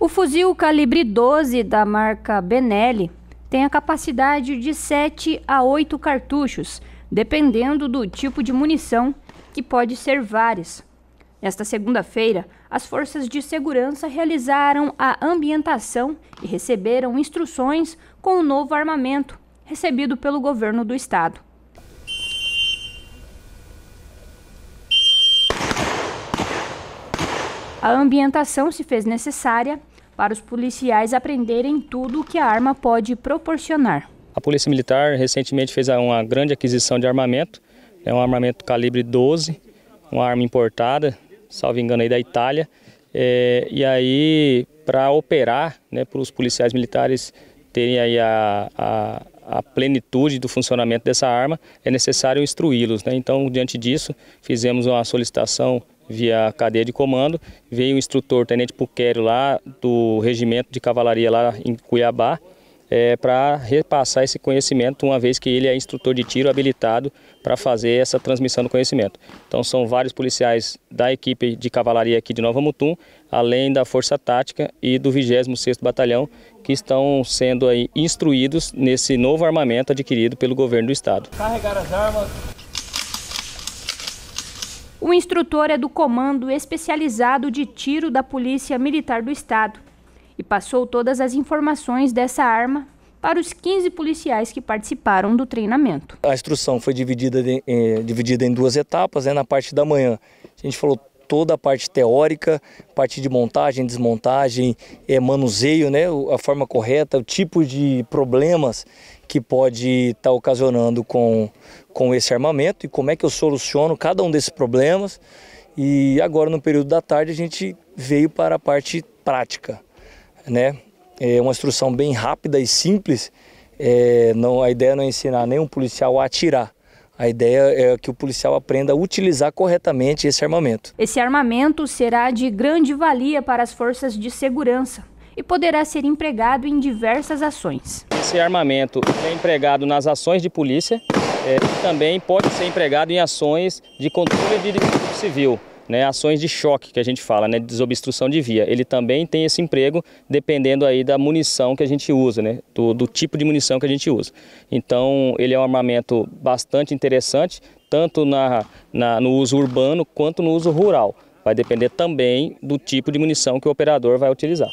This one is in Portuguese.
O fuzil calibre 12 da marca Benelli tem a capacidade de 7 a 8 cartuchos, dependendo do tipo de munição, que pode ser várias. Nesta segunda-feira, as forças de segurança realizaram a ambientação e receberam instruções com o novo armamento recebido pelo governo do estado. A ambientação se fez necessária para os policiais aprenderem tudo o que a arma pode proporcionar. A Polícia Militar recentemente fez uma grande aquisição de armamento, é um armamento calibre 12, uma arma importada, salvo engano aí da Itália, é, e aí para operar, né, para os policiais militares terem aí a, a a plenitude do funcionamento dessa arma, é necessário instruí-los. Né? Então, diante disso, fizemos uma solicitação via cadeia de comando, veio o instrutor Tenente Puquério lá do Regimento de Cavalaria lá em Cuiabá, é, para repassar esse conhecimento, uma vez que ele é instrutor de tiro habilitado para fazer essa transmissão do conhecimento. Então são vários policiais da equipe de cavalaria aqui de Nova Mutum, além da Força Tática e do 26º Batalhão, que estão sendo aí instruídos nesse novo armamento adquirido pelo governo do estado. Carregar as armas, o instrutor é do Comando Especializado de Tiro da Polícia Militar do Estado e passou todas as informações dessa arma para os 15 policiais que participaram do treinamento. A instrução foi dividida, de, eh, dividida em duas etapas. Né? Na parte da manhã, a gente falou toda a parte teórica, parte de montagem, desmontagem, eh, manuseio, né? a forma correta, o tipo de problemas que pode estar tá ocasionando com, com esse armamento e como é que eu soluciono cada um desses problemas. E agora, no período da tarde, a gente veio para a parte prática né? É uma instrução bem rápida e simples. É, não, a ideia não é ensinar nenhum policial a atirar. A ideia é que o policial aprenda a utilizar corretamente esse armamento. Esse armamento será de grande valia para as forças de segurança e poderá ser empregado em diversas ações. Esse armamento é empregado nas ações de polícia é, e também pode ser empregado em ações de controle de direito civil, né, ações de choque que a gente fala, né, desobstrução de via. Ele também tem esse emprego dependendo aí da munição que a gente usa, né, do, do tipo de munição que a gente usa. Então ele é um armamento bastante interessante, tanto na, na, no uso urbano quanto no uso rural. Vai depender também do tipo de munição que o operador vai utilizar.